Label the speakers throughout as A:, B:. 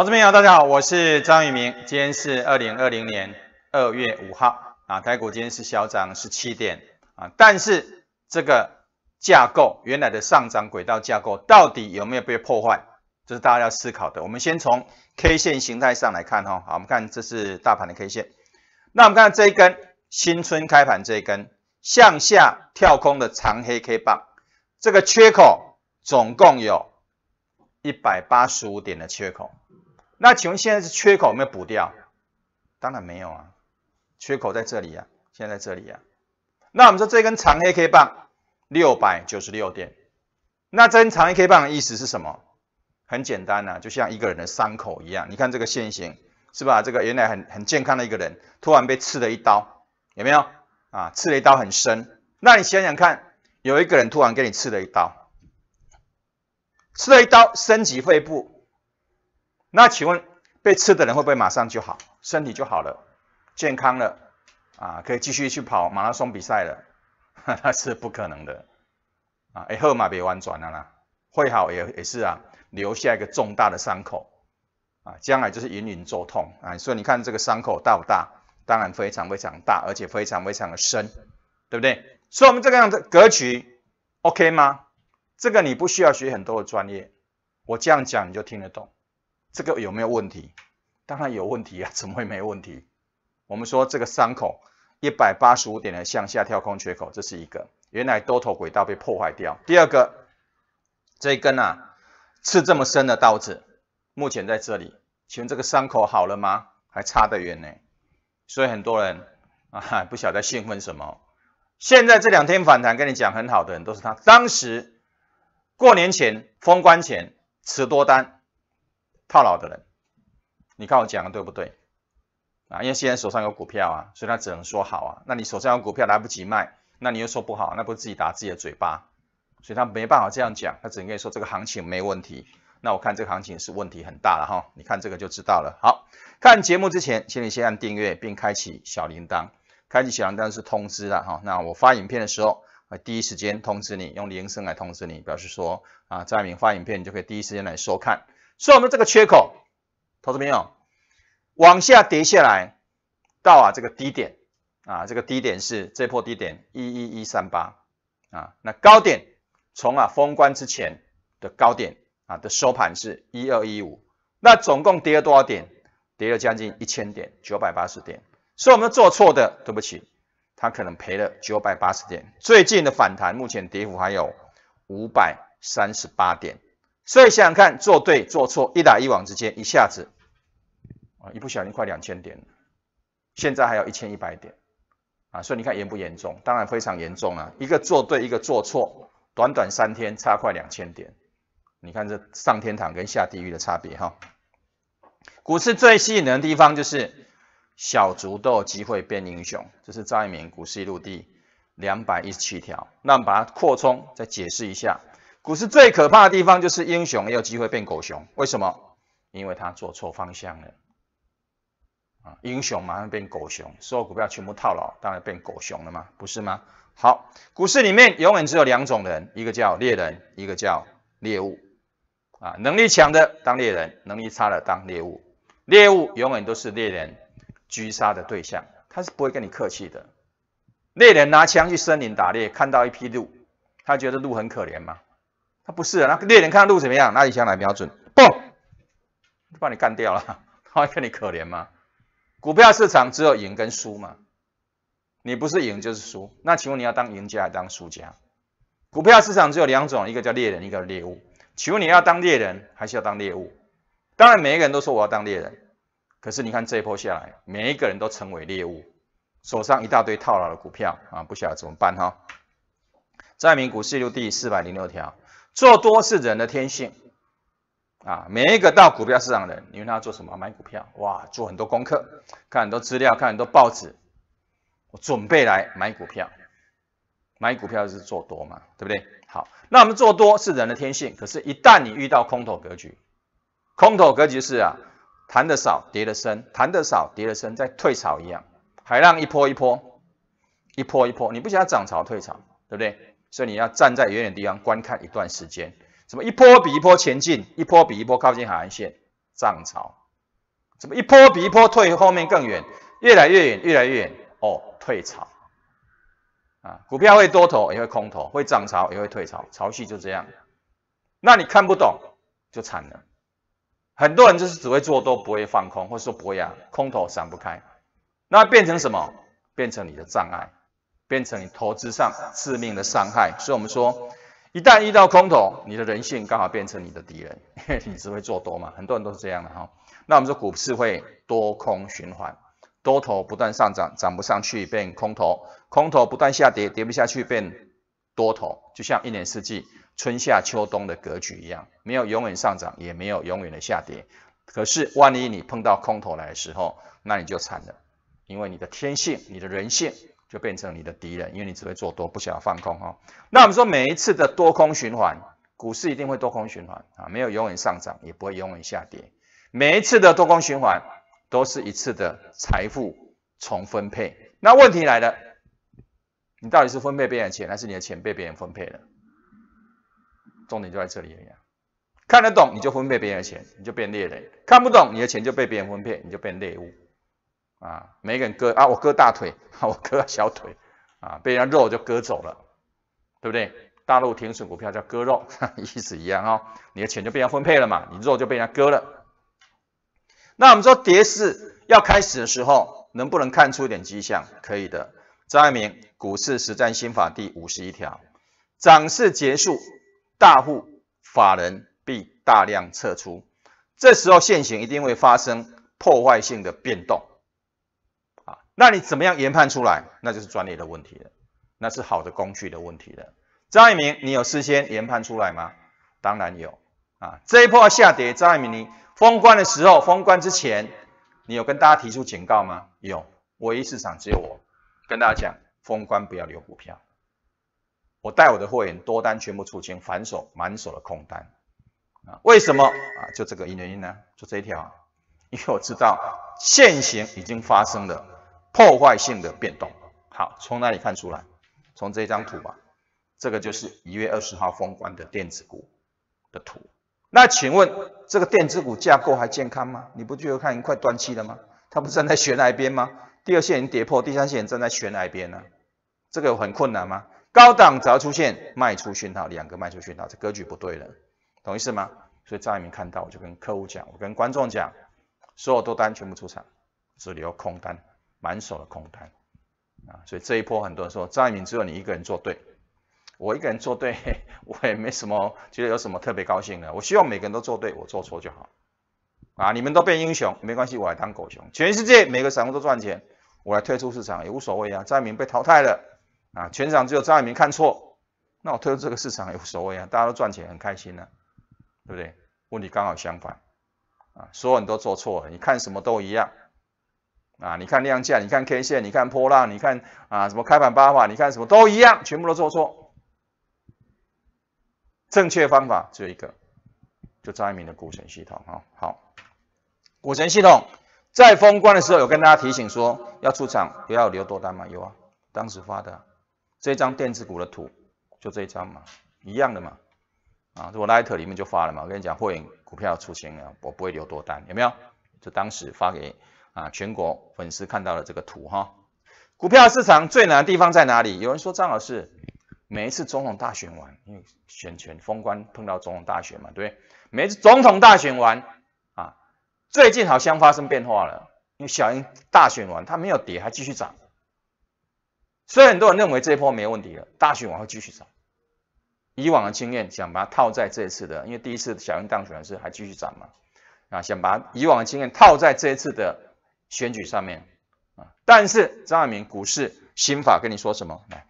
A: 投资朋友，大家好，我是张宇明，今天是二零二零年二月五号啊，台股今天是小涨十七点啊，但是这个架构原来的上涨轨道架构到底有没有被破坏，这是大家要思考的。我们先从 K 线形态上来看哈，好，我们看这是大盘的 K 线，那我们看这一根新春开盘这一根向下跳空的长黑 K 棒，这个缺口总共有一百八十五点的缺口。那请问现在是缺口有没有补掉？当然没有啊，缺口在这里呀，现在在这里呀。那我们说这根长黑 K 棒六百九十六点，那这根长黑 K 棒的意思是什么？很简单呐，就像一个人的伤口一样。你看这个线形是吧？这个原来很很健康的一个人，突然被刺了一刀，有没有啊？刺了一刀很深。那你想想看，有一个人突然给你刺了一刀，刺了一刀，升级肺部。那请问被刺的人会不会马上就好，身体就好了，健康了啊，可以继续去跑马拉松比赛了？那是不可能的啊！哎，尔马别弯转了啦，会好也也是啊，留下一个重大的伤口啊，将来就是隐隐作痛啊。所以你看这个伤口大不大？当然非常非常大，而且非常非常的深，对不对？所以我们这个样的格局 OK 吗？这个你不需要学很多的专业，我这样讲你就听得懂。这个有没有问题？当然有问题啊，怎么会没问题？我们说这个伤口一百八十五点的向下跳空缺口，这是一个，原来多头轨道被破坏掉。第二个，这一根啊，刺这么深的刀子，目前在这里，请问这个伤口好了吗？还差得远呢。所以很多人啊，不晓得兴奋什么。现在这两天反弹，跟你讲很好的人都是他。当时过年前封关前持多单。套牢的人，你看我讲的对不对啊？因为现在手上有股票啊，所以他只能说好啊。那你手上有股票来不及卖，那你又说不好，那不是自己打自己的嘴巴？所以他没办法这样讲，他只能说这个行情没问题。那我看这个行情是问题很大了哈。你看这个就知道了。好看节目之前，请你先按订阅并开启小铃铛，开启小铃铛是通知了哈。那我发影片的时候，第一时间通知你，用铃声来通知你，表示说啊，在明发影片，你就可以第一时间来收看。所以，我们这个缺口，投资朋友，往下跌下来，到啊这个低点，啊这个低点是这破低点一一一三八，啊，那高点从啊封关之前的高点，啊的收盘是一二一五，那总共跌了多少点？跌了将近一千点九百八十点。所以我们做错的，对不起，他可能赔了九百八十点。最近的反弹，目前跌幅还有五百三十八点。所以想想看，做对做错一打一往之间，一下子啊一不小心快两千点，现在还有一千一百点啊，所以你看严不严重？当然非常严重啊，一个做对一个做错，短短三天差快两千点，你看这上天堂跟下地狱的差别哈。股市最吸引人的地方就是小卒都有机会变英雄，这是张一鸣股市一路第两百一十七条，那把它扩充再解释一下。股市最可怕的地方就是英雄也有机会变狗熊，为什么？因为他做错方向了啊！英雄马上变狗熊，所有股票全部套牢，当然变狗熊了嘛，不是吗？好，股市里面永远只有两种人，一个叫猎人，一个叫猎物啊！能力强的当猎人，能力差的当猎物。猎物永远都是猎人狙杀的对象，他是不会跟你客气的。猎人拿枪去森林打猎，看到一批鹿，他觉得鹿很可怜吗？不是，那猎人看路怎么样？拿一枪来瞄准，嘣，就把你干掉了。他看你可怜吗？股票市场只有赢跟输嘛，你不是赢就是输。那请问你要当赢家还是当输家？股票市场只有两种，一个叫猎人，一个猎物。请问你要当猎人还是要当猎物？当然，每一个人都说我要当猎人，可是你看这一波下来，每一个人都成为猎物，手上一大堆套牢的股票啊，不晓得怎么办哈。在民股市录》第四百零六条。做多是人的天性啊！每一个到股票市场的人，你问他做什么？买股票哇，做很多功课，看很多资料，看很多报纸，我准备来买股票。买股票就是做多嘛，对不对？好，那我们做多是人的天性，可是一旦你遇到空头格局，空头格局是啊，谈的少，跌的深，谈的少，跌的深，在退潮一样，海浪一波一波，一波一波，你不想涨潮退潮，对不对？所以你要站在远远地方观看一段时间，什么一波比一波前进，一波比一波靠近海岸线涨潮，什么一波比一波退后面更远，越来越远越来越远哦退潮，啊股票会多头也会空头，会涨潮也会退潮，潮汐就这样，那你看不懂就惨了，很多人就是只会做多，不会放空，或者说不会啊空头散不开，那变成什么？变成你的障碍。变成你投资上致命的伤害，所以我们说，一旦遇到空头，你的人性刚好变成你的敌人，因为你只会做多嘛，很多人都是这样的哈。那我们说股市会多空循环，多头不断上涨，涨不上去变空头，空头不断下跌，跌不下去变多头，就像一年四季春夏秋冬的格局一样，没有永远上涨，也没有永远的下跌。可是，万一你碰到空头来的时候，那你就惨了，因为你的天性，你的人性。就变成你的敌人，因为你只会做多，不想要放空哈。那我们说每一次的多空循环，股市一定会多空循环啊，没有永远上涨，也不会永远下跌。每一次的多空循环，都是一次的财富重分配。那问题来了，你到底是分配别人的钱，还是你的钱被别人分配了？重点就在这里了，看得懂你就分配别人的钱，你就变猎人；看不懂你的钱就被别人分配，你就变猎物。啊，每个人割啊，我割大腿，我割小腿，啊，被人家肉就割走了，对不对？大陆停损股票叫割肉，意思一样哦。你的钱就被人家分配了嘛，你肉就被人家割了。那我们说跌势要开始的时候，能不能看出一点迹象？可以的。张爱民《股市实战心法》第五十一条：涨势结束，大户、法人必大量撤出，这时候现形一定会发生破坏性的变动。那你怎么样研判出来？那就是专业的问题了，那是好的工具的问题了。张一鸣，你有事先研判出来吗？当然有啊。这一波下跌，张一鸣，你封关的时候、封关之前，你有跟大家提出警告吗？有，唯一市场只有我跟大家讲，封关不要留股票。我带我的会员多单全部出清，反手满手的空单啊。为什么啊？就这个原因呢？就这一条，因为我知道现行已经发生了。破坏性的变动，好，从哪里看出来？从这张图吧，这个就是一月二十号封关的电子股的图。那请问这个电子股架构还健康吗？你不就得看快断气了吗？它不站在悬崖边吗？第二线人跌破，第三线人正在悬崖边呢。这个很困难吗？高档只要出现卖出讯号，两个卖出讯号，这格局不对了，懂意思吗？所以张一鸣看到，我就跟客户讲，我跟观众讲，所有多单全部出场，只留空单。满手的空单啊，所以这一波很多人说张一鸣只有你一个人做对，我一个人做对，我也没什么觉得有什么特别高兴的。我希望每个人都做对，我做错就好啊。你们都变英雄没关系，我来当狗熊。全世界每个散户都赚钱，我来退出市场也无所谓啊。张一鸣被淘汰了啊，全场只有张一鸣看错，那我退出这个市场也无所谓啊。大家都赚钱很开心呢，对不对？问题刚好相反啊，所有人都做错了，你看什么都一样。啊，你看量价，你看 K 线，你看波浪，你看啊什么开盘八法，你看什么都一样，全部都做错。正确方法只有一个，就张一鸣的股神系统啊。好，股神系统在封关的时候有跟大家提醒说要出场，不要留多单嘛，有啊，当时发的这张电子股的图，就这一张嘛，一样的嘛。啊，如果 l e t e r 里面就发了嘛，我跟你讲，会盈股票出清了，我不会留多单，有没有？就当时发给。啊，全国粉丝看到的这个图哈，股票市场最难的地方在哪里？有人说张老师，每一次总统大选完，因为选权封关碰到总统大选嘛，对不对？每次总统大选完啊，最近好像发生变化了，因为小英大选完它没有跌，还继续涨，所以很多人认为这一波没问题了，大选完会继续涨。以往的经验想把它套在这一次的，因为第一次小英当选是还继续涨嘛，啊，想把以往的经验套在这一次的。选举上面啊，但是张爱明股市新法跟你说什么？来，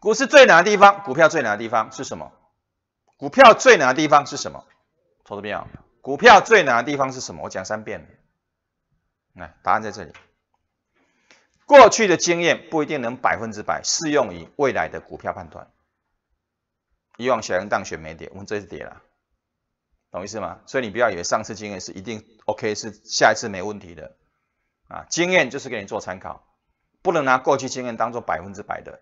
A: 股市最难的地方，股票最难的地方是什么？股票最难的地方是什么？投复朋友，股票最难的地方是什么？我讲三遍。来，答案在这里。过去的经验不一定能百分之百适用于未来的股票判断。以往小鹰当选没跌，我们这次跌了。懂意思吗？所以你不要以为上次经验是一定 OK，是下一次没问题的啊。经验就是给你做参考，不能拿过去经验当做百分之百的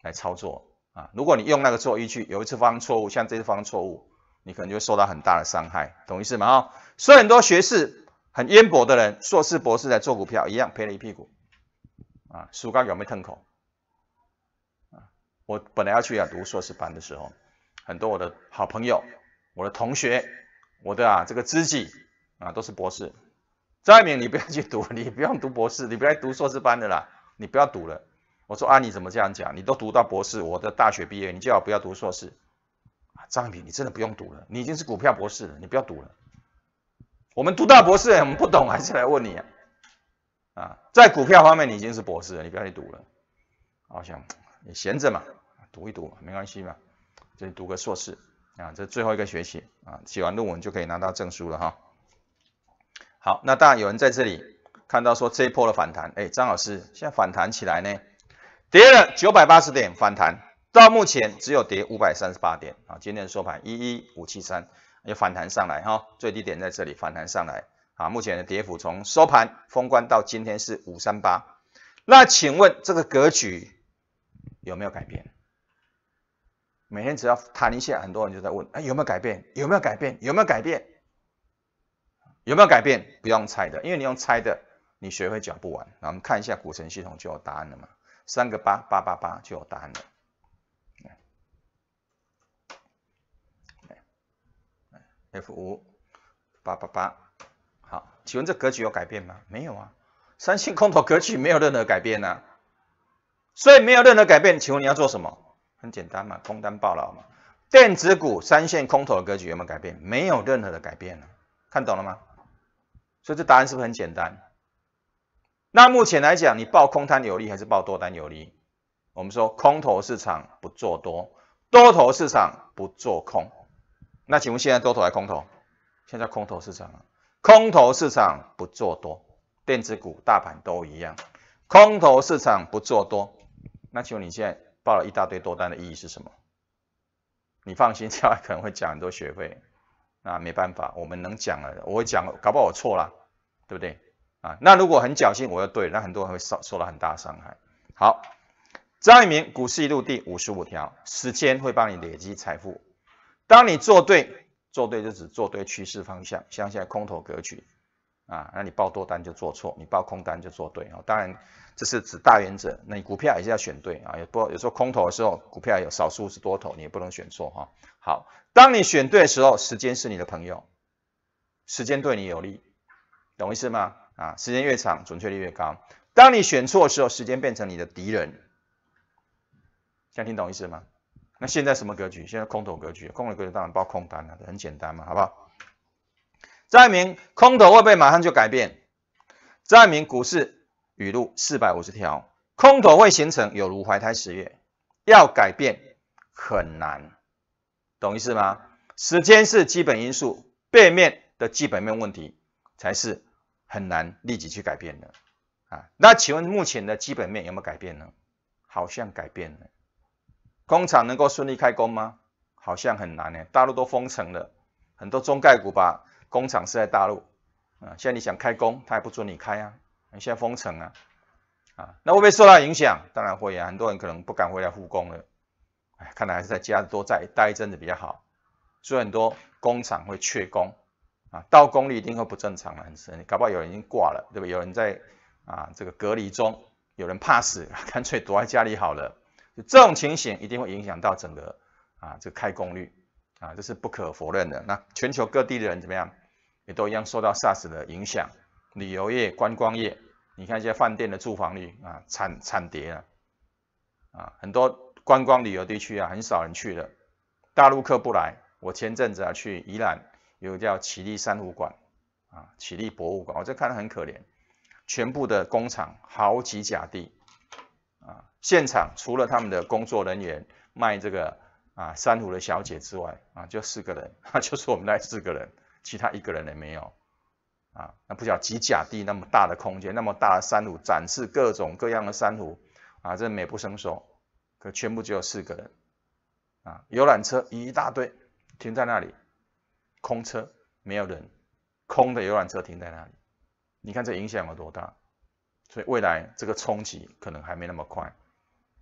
A: 来操作啊。如果你用那个做依据，有一次发生错误，像这次发生错误，你可能就会受到很大的伤害，懂意思吗？所以很多学士、很渊博的人，硕士、博士在做股票一样赔了一屁股啊，书高没有腾口啊。我本来要去啊读硕士班的时候，很多我的好朋友。我的同学，我的啊，这个知己啊，都是博士。张一敏，你不要去读，你不用读博士，你不要读硕士班的啦，你不要读了。我说啊，你怎么这样讲？你都读到博士，我的大学毕业，你最好不要读硕士。啊，张一敏，你真的不用读了，你已经是股票博士了，你不要读了。我们读到博士，我们不懂，还是来问你啊。啊，在股票方面，你已经是博士了，你不要去读了。好想你闲着嘛，读一读嘛，没关系嘛，就读个硕士。啊，这最后一个学期啊，写完论文就可以拿到证书了哈。好，那当然有人在这里看到说这一波的反弹，哎，张老师现在反弹起来呢，跌了九百八十点，反弹到目前只有跌五百三十八点啊，今天的收盘一一五七三，又反弹上来哈，最低点在这里，反弹上来啊，目前的跌幅从收盘封关到今天是五三八，那请问这个格局有没有改变？每天只要弹一下，很多人就在问：哎，有没有改变？有没有改变？有没有改变？有没有改变？不用猜的，因为你用猜的，你学会讲不完。那我们看一下古城系统就有答案了嘛？三个八八八八就有答案了。F 五八八八，好，请问这格局有改变吗？没有啊，三星空头格局没有任何改变呐，所以没有任何改变，请问你要做什么？很简单嘛，空单爆了嘛，电子股三线空头的格局有没有改变？没有任何的改变看懂了吗？所以这答案是不是很简单？那目前来讲，你报空单有利还是报多单有利？我们说空头市场不做多，多头市场不做空。那请问现在多头还是空头？现在空头市场，空头市场不做多，电子股、大盘都一样，空头市场不做多。那请问你现在？报了一大堆多单的意义是什么？你放心，接下来可能会讲很多学费。那没办法，我们能讲的，我会讲，搞不好我错了，对不对？啊，那如果很侥幸我又对，那很多人会受受到很大伤害。好，张一鸣《股市一路》第五十五条：时间会帮你累积财富。当你做对，做对就只做对趋势方向，像现在空头格局。啊，那你报多单就做错，你报空单就做对。当然，这是指大原则。那你股票也是要选对啊，有不有时候空头的时候，股票有少数是多头，你也不能选错哈。好，当你选对的时候，时间是你的朋友，时间对你有利，懂意思吗？啊，时间越长，准确率越高。当你选错的时候，时间变成你的敌人。这样听懂意思吗？那现在什么格局？现在空头格局，空头格局当然报空单了，很简单嘛，好不好？再明空头会不会马上就改变？再明股市语录四百五十条，空头会形成有如怀胎十月，要改变很难，懂意思吗？时间是基本因素，背面的基本面问题才是很难立即去改变的啊。那请问目前的基本面有没有改变呢？好像改变了。工厂能够顺利开工吗？好像很难呢。大陆都封城了，很多中概股吧。工厂是在大陆，啊，现在你想开工，他也不准你开啊，现在封城啊，啊，那会不会受到影响？当然会啊，很多人可能不敢回来复工了，哎，看来还是在家多在待一阵子比较好，所以很多工厂会缺工啊，到工率一定会不正常了，很神，搞不好有人已经挂了，对吧？有人在啊，这个隔离中，有人怕死，干脆躲在家里好了，这种情形一定会影响到整个啊，这个开工率。啊，这是不可否认的。那全球各地的人怎么样，也都一样受到 SARS 的影响。旅游业、观光业，你看一些饭店的住房率啊，惨惨跌了。啊，很多观光旅游地区啊，很少人去了。大陆客不来，我前阵子啊去宜兰，有个叫绮丽珊瑚馆啊，绮丽博物馆，我这看得很可怜，全部的工厂好几甲地，啊，现场除了他们的工作人员卖这个。啊，珊瑚的小姐之外，啊，就四个人，啊，就是我们那四个人，其他一个人也没有，啊，那不叫几甲地那么大的空间，那么大的珊瑚展示各种各样的珊瑚，啊，这美不胜收，可全部只有四个人，啊，游览车一大堆停在那里，空车没有人，空的游览车停在那里，你看这影响有多大，所以未来这个冲击可能还没那么快。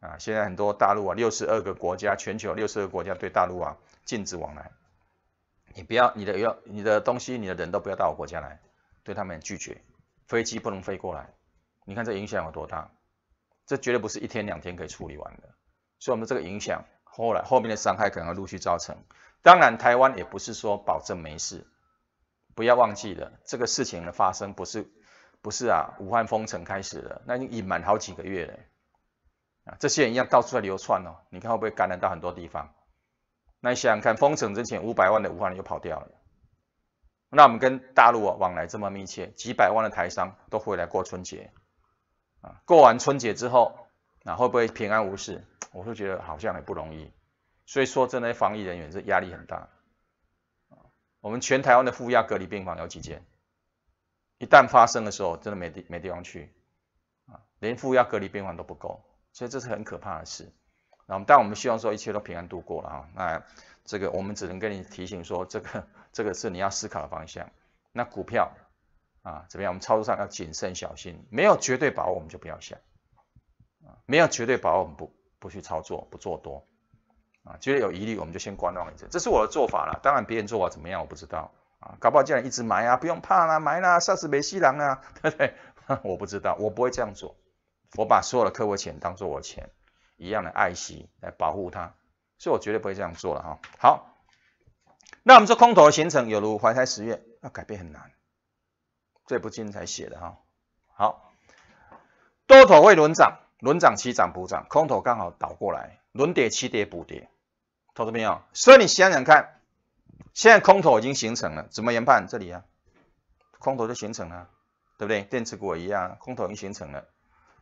A: 啊，现在很多大陆啊，六十二个国家，全球六十二个国家对大陆啊禁止往来。你不要你的要你的东西，你的人都不要到我国家来，对他们拒绝，飞机不能飞过来。你看这影响有多大？这绝对不是一天两天可以处理完的。所以，我们这个影响后来后面的伤害可能陆续造成。当然，台湾也不是说保证没事，不要忘记了这个事情的发生不是不是啊，武汉封城开始了，那隐瞒好几个月了。啊，这些人一样到处在流窜哦，你看会不会感染到很多地方？那你想想看，封城之前五百万的武汉人又跑掉了，那我们跟大陆啊往来这么密切，几百万的台商都回来过春节，啊，过完春节之后，那会不会平安无事？我就觉得好像也不容易，所以说真的防疫人员是压力很大。我们全台湾的负压隔离病房有几间？一旦发生的时候，真的没地没地方去，啊，连负压隔离病房都不够。所以这是很可怕的事，然后，但我们希望说一切都平安度过了哈。那这个我们只能跟你提醒说，这个这个是你要思考的方向。那股票啊怎么样？我们操作上要谨慎小心，没有绝对握我们就不要想啊。没有绝对握我们不不去操作，不做多啊。觉得有疑虑，我们就先观望一阵。这是我的做法了。当然别人做法怎么样，我不知道啊。搞不好竟然一直买啊，不用怕啦，买啦，下死没西郎啊，对不对？我不知道，我不会这样做。我把所有的客户钱当做我钱一样的爱惜来保护它，所以我绝对不会这样做了哈。好，那我们说空头形成有如怀胎十月，要改变很难。最不近才写的哈。好多头会轮涨，轮涨期涨补涨，空头刚好倒过来，轮跌期跌补跌。投资朋友，所以你想想看，现在空头已经形成了，怎么研判这里啊？空头就形成了，对不对？电池股一样，空头已经形成了。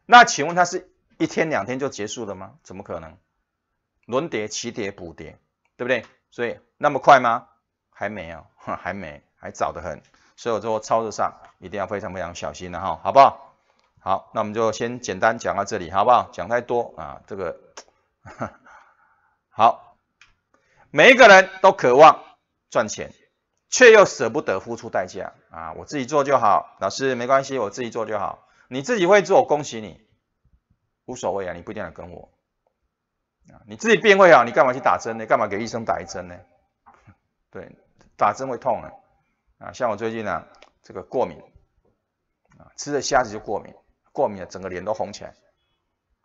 A: 那请问它是一天两天就结束了吗？怎么可能？轮跌、起跌、补跌，对不对？所以那么快吗？还没有，还没，还早得很。所以我说操作上一定要非常非常小心的哈，好不好？好，那我们就先简单讲到这里，好不好？讲太多啊，这个。好，每一个人都渴望赚钱，却又舍不得付出代价啊！我自己做就好，老师没关系，我自己做就好。你自己会做，恭喜你，无所谓啊，你不一定要跟我啊，你自己病会啊，你干嘛去打针呢？干嘛给医生打一针呢？对，打针会痛的啊，像我最近呢，这个过敏啊，吃了虾子就过敏，过敏了整个脸都红起来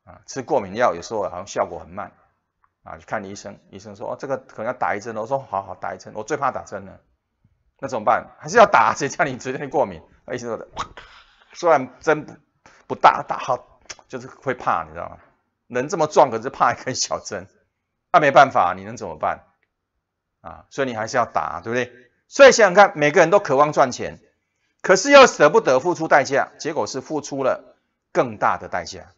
A: 啊，吃过敏药有时候好像效果很慢啊，去看医生，医生说哦，这个可能要打一针，我说好好打一针，我最怕打针了，那怎么办？还是要打？谁叫你昨天过敏？医生说的。虽然针不大大好，就是会怕，你知道吗？人这么壮，可是怕一根小针，那没办法，你能怎么办？啊，所以你还是要打，对不对？所以想想看，每个人都渴望赚钱，可是又舍不得付出代价，结果是付出了更大的代价。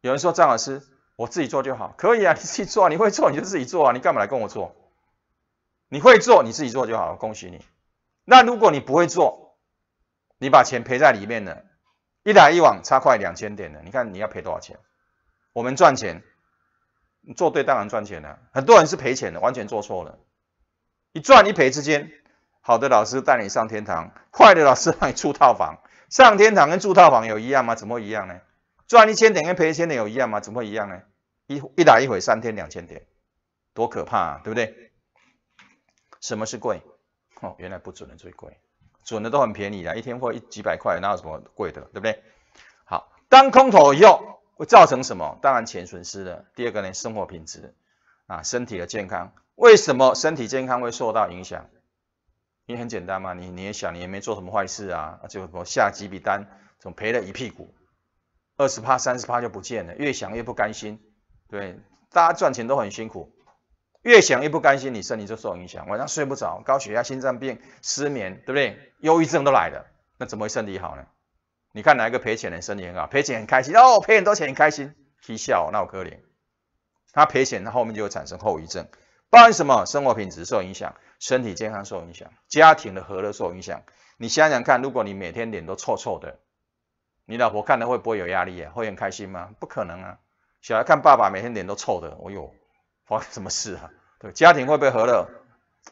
A: 有人说张老师，我自己做就好，可以啊，你自己做，你会做你就自己做啊，你干嘛来跟我做？你会做你自己做就好恭喜你。那如果你不会做，你把钱赔在里面了，一来一往差快两千点了。你看你要赔多少钱？我们赚钱，做对当然赚钱了。很多人是赔钱的，完全做错了。一赚一赔之间，好的老师带你上天堂，坏的老师让你住套房。上天堂跟住套房有一样吗？怎么一样呢？赚一千点跟赔一千点有一样吗？怎么一样呢？一一来一回三天两千点，多可怕，啊，对不对？什么是贵？哦，原来不准的最贵。准的都很便宜的，一天或一几百块，哪有什么贵的，对不对？好，当空头以后会造成什么？当然钱损失了。第二个呢，生活品质啊，身体的健康。为什么身体健康会受到影响？你很简单嘛，你你也想，你也没做什么坏事啊，就下几笔单，总赔了一屁股，二十趴三十趴就不见了，越想越不甘心，对，大家赚钱都很辛苦。越想越不甘心，你身体就受影响，晚上睡不着，高血压、心脏病、失眠，对不对？忧郁症都来了，那怎么会身体好呢？你看哪一个赔钱的身体好？赔钱很开心哦，赔很多钱很开心，嬉笑那我可怜，他赔钱他后面就会产生后遗症，包括什么？生活品质受影响，身体健康受影响，家庭的和乐受影响。你想想看，如果你每天脸都臭臭的，你老婆看了会不会有压力啊？会很开心吗？不可能啊！小孩看爸爸每天脸都臭的，哎呦。发生什么事啊？对，家庭会不会和乐？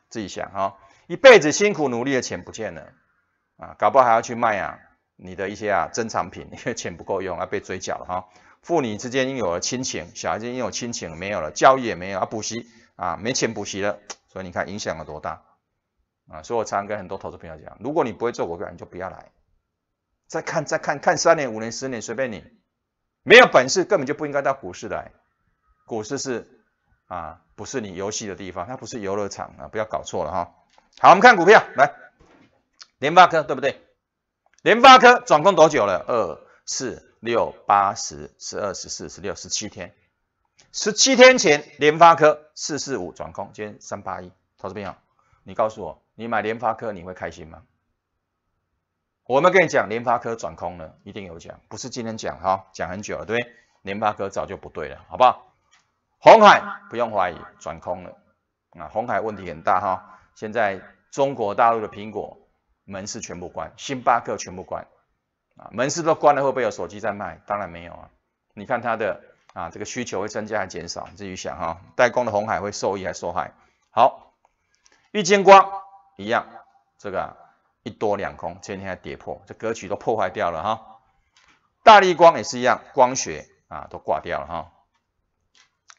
A: 自己想哈，一辈子辛苦努力的钱不见了啊，搞不好还要去卖啊，你的一些啊珍藏品，因为钱不够用，要被追缴了哈。父女之间因有了亲情，小孩子因有亲情没有了，教育也没有啊，补习啊没钱补习了，所以你看影响有多大啊！所以我常跟很多投资朋友讲，如果你不会做股票，你就不要来。再看再看看三年五年十年随便你，没有本事根本就不应该到股市来，股市是。啊，不是你游戏的地方，它不是游乐场啊，不要搞错了哈。好，我们看股票，来，联发科对不对？联发科转空多久了？二、四、六、八、十、十二、十四、十六、十七天，十七天前联发科四四五转空，今天三八一。投资朋友，你告诉我，你买联发科你会开心吗？我们跟你讲联发科转空了，一定有讲，不是今天讲哈，讲很久了，对不对？联发科早就不对了，好不好？红海不用怀疑，转空了啊！红海问题很大哈。现在中国大陆的苹果门市全部关，星巴克全部关啊，门市都关了，会不会有手机在卖？当然没有啊。你看它的啊，这个需求会增加还减少？你自己想哈，代工的红海会受益还受害？好，玉晶光一样，这个一多两空，今天还跌破，这格局都破坏掉了哈。大力光也是一样，光学啊都挂掉了哈。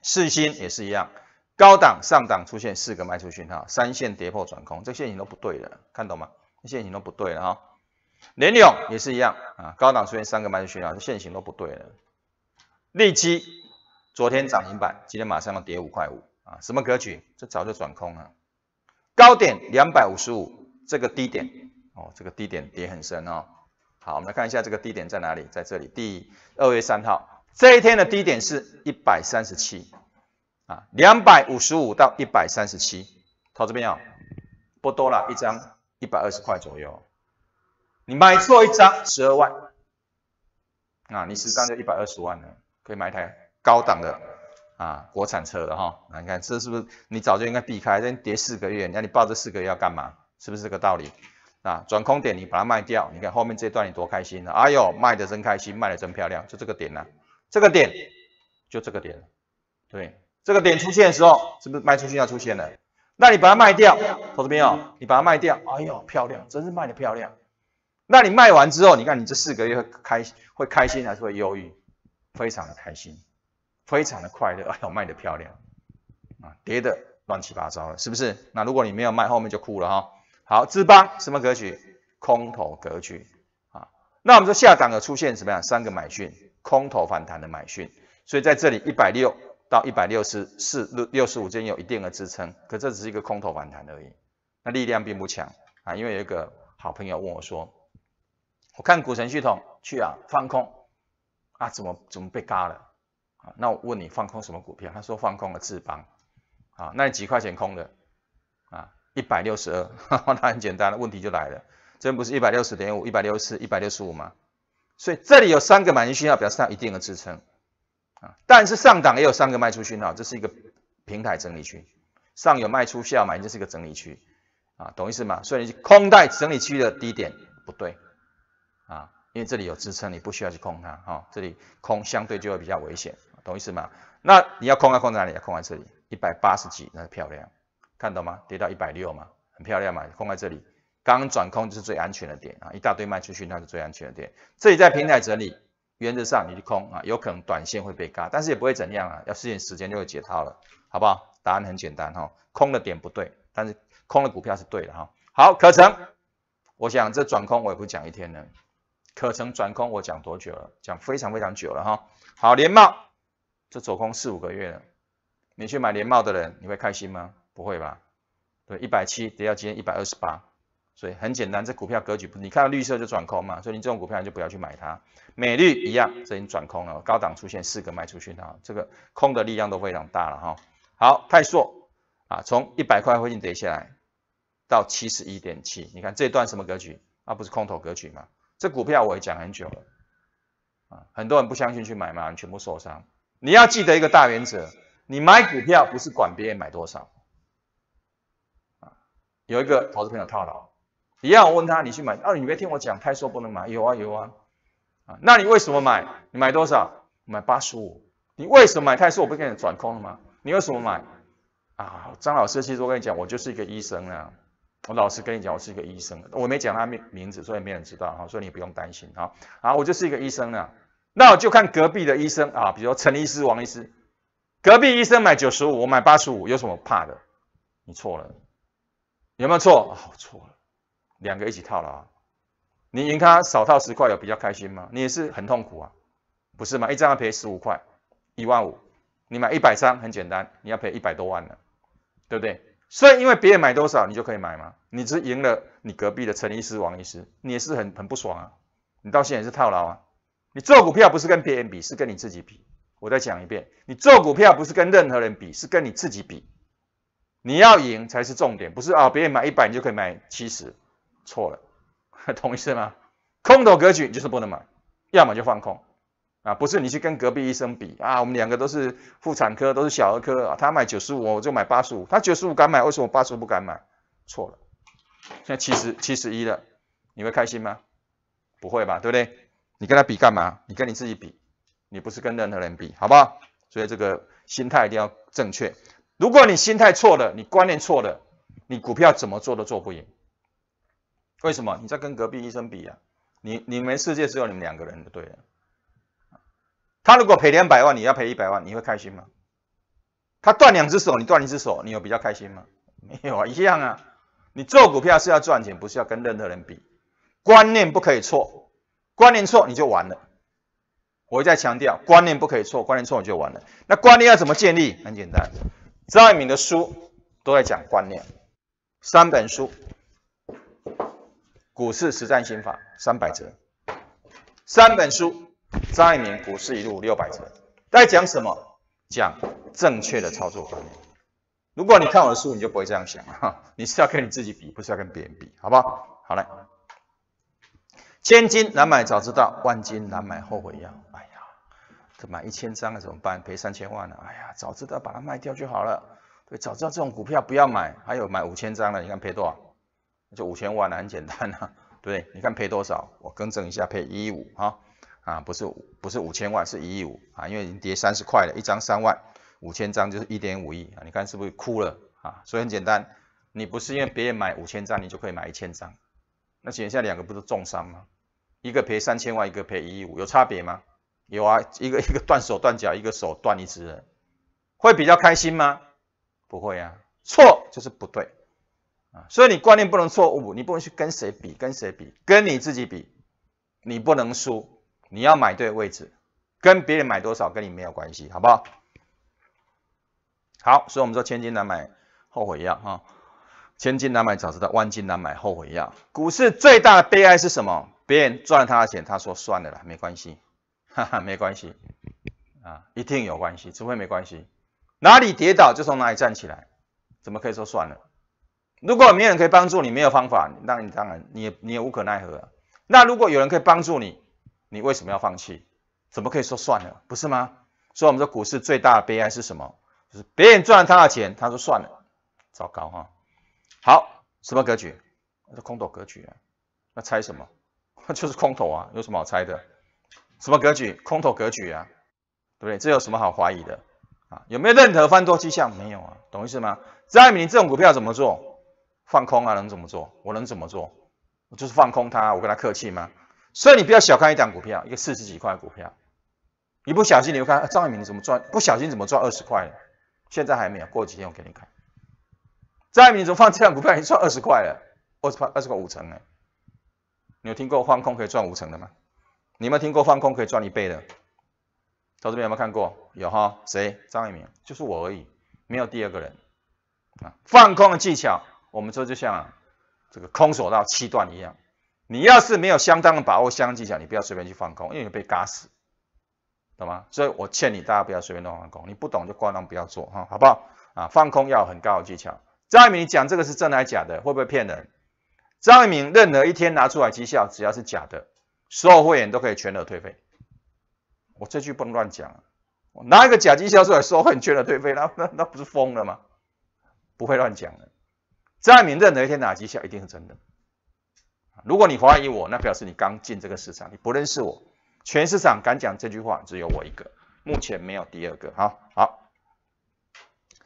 A: 四星也是一样，高档上档出现四个卖出讯号，三线跌破转空，这线型都不对了，看懂吗？这线型都不对了哈。联咏也是一样啊，高档出现三个卖出讯号，这线型都不对了。利基昨天涨停板，今天马上要跌五块五啊，什么格局？这早就转空了。高点两百五十五，这个低点哦，这个低点跌很深哦。好，我们看一下这个低点在哪里，在这里，第二月三号。这一天的低点是一百三十七啊，两百五十五到一百三十七，投资边啊，不多了一张一百二十块左右，你买错一张十二万啊，你十张就一百二十万了，可以买一台高档的啊，国产车的哈。你看这是不是你早就应该避开？先跌四个月，那你抱这四个月要干嘛？是不是这个道理？啊，转空点你把它卖掉，你看后面这段你多开心啊！哎呦，卖的真开心，卖的真漂亮，就这个点了。这个点，就这个点，对，这个点出现的时候，是不是卖出去要出现了？那你把它卖掉，投资朋友，你把它卖掉，哎呦，漂亮，真是卖的漂亮。那你卖完之后，你看你这四个月会开会开心还是会忧郁？非常的开心，非常的快乐，哎呦，卖的漂亮啊，跌的乱七八糟了，是不是？那如果你没有卖，后面就哭了哈。好，芝邦什么格局？空头格局啊。那我们说下档的出现什么样？三个买讯。空头反弹的买讯，所以在这里一百六到一百六十四、六六十五间有一定的支撑，可这只是一个空头反弹而已，那力量并不强啊。因为有一个好朋友问我说：“我看股神系统去啊放空啊，怎么怎么被嘎了啊？”那我问你放空什么股票？他说放空了智邦啊，那你几块钱空的啊？一百六十二，那很简单，问题就来了，这不是一百六十点五、一百六十四、一百六十五吗？所以这里有三个买进讯号，表示它一定的支撑啊，但是上档也有三个卖出讯号，这是一个平台整理区，上有卖出讯号，买进是一个整理区啊，懂意思吗？所以你空在整理区的低点不对啊，因为这里有支撑，你不需要去空它，哈，这里空相对就会比较危险，懂意思吗？那你要空在空在哪里啊？空在这里，一百八十几，那漂亮，看懂吗？跌到一百六嘛，很漂亮嘛，空在这里。刚转空就是最安全的点啊，一大堆卖出去，那是最安全的点。这里在平台整理，原则上你去空啊，有可能短线会被割，但是也不会怎样啊，要适应时间就会解套了，好不好？答案很简单哈，空的点不对，但是空的股票是对的哈。好，可成，我想这转空我也不讲一天了，可成转空我讲多久了？讲非常非常久了哈。好，联茂，这走空四五个月了，你去买联茂的人，你会开心吗？不会吧？对，一百七跌到今天一百二十八。所以很简单，这股票格局，你看到绿色就转空嘛，所以你这种股票就不要去买它。美绿一样，这已经转空了，高档出现四个卖出去的，这个空的力量都非常大了哈。好，泰硕啊，从一百块附近跌下来到七十一点七，你看这段什么格局啊？不是空头格局嘛？这股票我也讲很久了啊，很多人不相信去买嘛，全部受伤。你要记得一个大原则，你买股票不是管别人买多少啊。有一个投资朋友套牢。一样，我问他你去买，啊，你没听我讲，泰硕不能买，有啊有啊，啊，那你为什么买？你买多少？买八十五。你为什么买泰硕？我不跟你转空了吗？你为什么买？啊，张老师，其实我跟你讲，我就是一个医生啊，我老实跟你讲，我是一个医生，我没讲他名名字，所以没人知道哈，所以你不用担心哈。啊，我就是一个医生啊，那我就看隔壁的医生啊，比如说陈医师、王医师，隔壁医生买九十五，我买八十五，有什么怕的？你错了，有没有错？我错了。两个一起套牢。你赢他少套十块有比较开心吗？你也是很痛苦啊，不是吗？一张要赔十五块，一万五，你买一百张很简单，你要赔一百多万了，对不对？所以因为别人买多少你就可以买吗？你只赢了你隔壁的陈医师、王医师，你也是很很不爽啊。你到现在也是套牢啊。你做股票不是跟别人比，是跟你自己比。我再讲一遍，你做股票不是跟任何人比，是跟你自己比。你要赢才是重点，不是啊？别人买一百你就可以买七十。错了，同 意是吗？空头格局就是不能买，要么就放空啊！不是你去跟隔壁医生比啊，我们两个都是妇产科，都是小儿科啊。他买九十五，我就买八十五。他九十五敢买，为什么八十五不敢买？错了，现在七十七十一了，你会开心吗？不会吧，对不对？你跟他比干嘛？你跟你自己比，你不是跟任何人比，好不好？所以这个心态一定要正确。如果你心态错了，你观念错了，你股票怎么做都做不赢。为什么你在跟隔壁医生比啊？你你们世界只有你们两个人的对了。他如果赔两百万，你要赔一百万，你会开心吗？他断两只手，你断一只手，你有比较开心吗？没有啊，一样啊。你做股票是要赚钱，不是要跟任何人比。观念不可以错，观念错你就完了。我一再强调，观念不可以错，观念错你就完了。那观念要怎么建立？很简单，张爱敏的书都在讲观念，三本书。股市实战心法三百则，三本书，张爱民《股市一路》六百则，在讲什么？讲正确的操作观念。如果你看我的书，你就不会这样想了。你是要跟你自己比，不是要跟别人比，好不好？好嘞。千金难买早知道，万金难买后悔药。哎呀，这买一千张了怎么办？赔三千万了。哎呀，早知道把它卖掉就好了。对，早知道这种股票不要买，还有买五千张了，你看赔多少？就五千万啊，很简单啊，对不对？你看赔多少？我更正一下，赔一亿五哈，啊，不是不是五千万，是一亿五啊，因为已经跌三十块了，一张三万，五千张就是一点五亿啊。你看是不是哭了啊？所以很简单，你不是因为别人买五千张，你就可以买一千张。那现在两个不是重伤吗？一个赔三千万，一个赔一亿五，有差别吗？有啊，一个一个断手断脚，一个手断一只，会比较开心吗？不会啊，错就是不对。啊，所以你观念不能错误，你不能去跟谁比，跟谁比，跟你自己比，你不能输，你要买对位置，跟别人买多少跟你没有关系，好不好？好，所以我们说千金难买后悔药哈，千金难买早知道，万金难买后悔药。股市最大的悲哀是什么？别人赚了他的钱，他说算了啦，没关系，哈哈，没关系，啊，一定有关系，除非没关系。哪里跌倒就从哪里站起来，怎么可以说算了？如果没有人可以帮助你，没有方法，那你当然你也你也无可奈何。那如果有人可以帮助你，你为什么要放弃？怎么可以说算了？不是吗？所以我们说股市最大的悲哀是什么？就是别人赚了他的钱，他说算了，糟糕哈。好，什么格局？是空头格局啊。那猜什么？就是空头啊。有什么好猜的？什么格局？空头格局啊，对不对？这有什么好怀疑的啊？有没有任何翻多迹象？没有啊，懂意思吗？在你这种股票怎么做？放空啊，能怎么做？我能怎么做？我就是放空它，我跟他客气吗？所以你不要小看一档股票，一个四十几块股票，你不小心你会看张一鸣怎么赚，不小心怎么赚二十块了？现在还没有，过几天我给你看。张一鸣怎么放这档股票，经赚二十块了，二十块二十块五成哎，你有听过放空可以赚五成的吗？你有没有听过放空可以赚一倍的？投资者有没有看过？有哈？谁？张一鸣？就是我而已，没有第二个人。啊，放空的技巧。我们说就像这个空手道七段一样，你要是没有相当的把握、相当技巧，你不要随便去放空，因为被嘎死，懂吗？所以我劝你大家不要随便乱放空，你不懂就挂档不要做哈，好不好？啊，放空要有很高的技巧。张一鸣，你讲这个是真的还是假的？会不会骗人？张一鸣任何一天拿出来绩效，只要是假的，所有会员都可以全额退费。我这句不能乱讲，拿一个假绩效出来说很全额退费，那那那不是疯了吗？不会乱讲的。在民的哪一天哪几下，一定是真的。如果你怀疑我，那表示你刚进这个市场，你不认识我。全市场敢讲这句话只有我一个，目前没有第二个。好，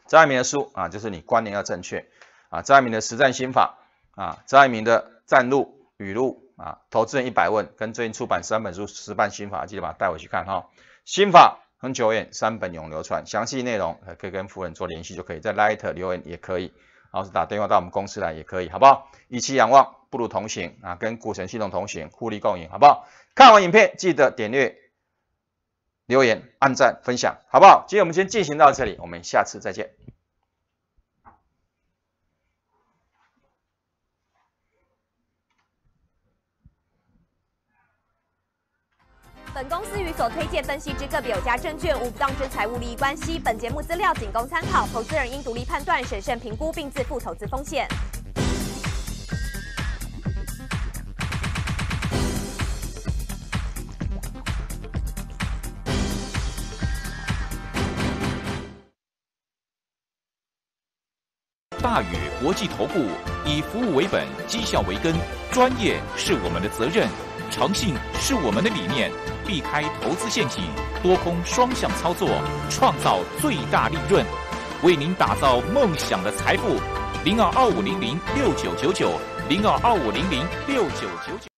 A: 张爱民的书啊，就是你观念要正确啊。张爱民的实战心法啊，张爱民的战路语录啊，投资人一百问，跟最近出版三本书实办心法，记得把它带回去看哈。心法很久远，三本永流传，详细内容可以跟夫人做联系就可以，在 light 留言也可以。或是打电话到我们公司来也可以，好不好？与其仰望，不如同行啊！跟股神系统同行，互利共赢，好不好？看完影片，记得点阅、留言、按赞、分享，好不好？今天我们先进行到这里，我们下次再见。本公司与所推荐分析之个别有价证券无不当之财务利益关系。本节目资料仅供参考，投资人应独立判断、审慎评估并自负投资风险。大宇国际投顾以服务为本，绩效为根，专业是我们的责任，诚信是我们的理念。避开投资陷阱，多空双向操作，创造最大利润，为您打造梦想的财富。零二二五零零六九九九，零二二五零零六九九九。